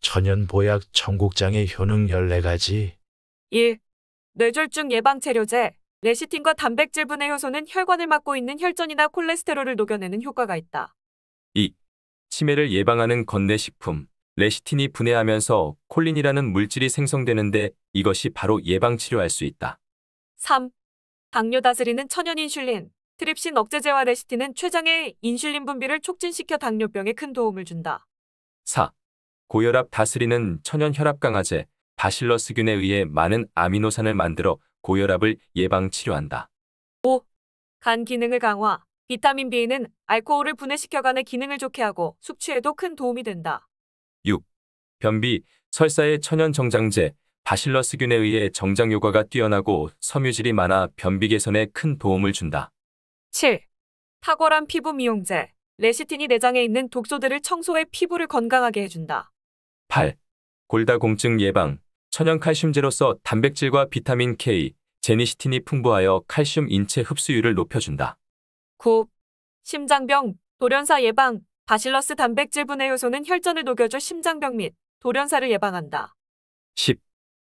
천연보약 청국장의 효능 14가지, 1. 뇌졸중 예방 치료제. 레시틴과 단백질 분해 효소는 혈관을 막고 있는 혈전이나 콜레스테롤을 녹여내는 효과가 있다. 2. 치매를 예방하는 건네식품 레시틴이 분해하면서 콜린이라는 물질이 생성되는데 이것이 바로 예방치료할 수 있다. 3. 당뇨 다스리는 천연 인슐린. 트립신 억제제와 레시틴은 췌장의 인슐린 분비를 촉진시켜 당뇨병에 큰 도움을 준다. 4. 고혈압 다스리는 천연혈압강화제 바실러스균에 의해 많은 아미노산을 만들어 고혈압을 예방치료한다. 5. 간 기능을 강화 비타민 B는 알코올을 분해시켜 간의 기능을 좋게 하고 숙취에도 큰 도움이 된다. 6. 변비, 설사의 천연정장제 바실러스균에 의해 정장 효과가 뛰어나고 섬유질이 많아 변비 개선에 큰 도움을 준다. 7. 탁월한 피부 미용제 레시틴이 내장에 있는 독소들을 청소해 피부를 건강하게 해준다. 8. 골다공증 예방 천연 칼슘제로서 단백질과 비타민 K, 제니시틴이 풍부하여 칼슘 인체 흡수율을 높여준다. 9. 심장병, 돌연사 예방 바실러스 단백질 분해 효소는 혈전을 녹여줄 심장병 및 돌연사를 예방한다. 10.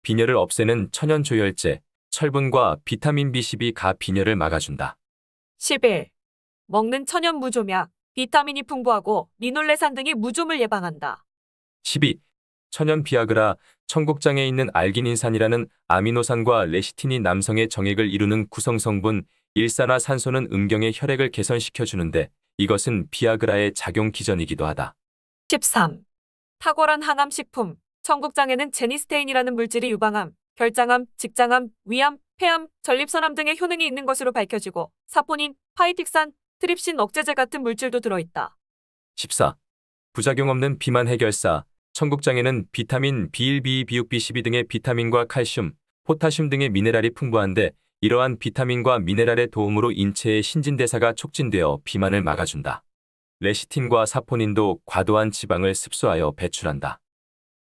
빈혈을 없애는 천연 조혈제, 철분과 비타민 B12가 빈혈을 막아준다. 11. 먹는 천연 무조약 비타민이 풍부하고 리놀레산 등의 무좀을 예방한다. 12. 천연 비아그라, 청국장에 있는 알기닌산이라는 아미노산과 레시틴이 남성의 정액을 이루는 구성성분, 일산화산소는 음경의 혈액을 개선시켜주는데 이것은 비아그라의 작용 기전이기도 하다. 13. 탁월한 항암식품, 청국장에는 제니스테인이라는 물질이 유방암, 결장암, 직장암, 위암, 폐암, 전립선암 등의 효능이 있는 것으로 밝혀지고 사포닌, 파이틱산, 트립신 억제제 같은 물질도 들어있다. 14. 부작용 없는 비만 해결사, 청국장에는 비타민 B1, B2, B6, B12 등의 비타민과 칼슘, 포타슘 등의 미네랄이 풍부한데 이러한 비타민과 미네랄의 도움으로 인체의 신진대사가 촉진되어 비만을 막아준다. 레시틴과 사포닌도 과도한 지방을 습수하여 배출한다.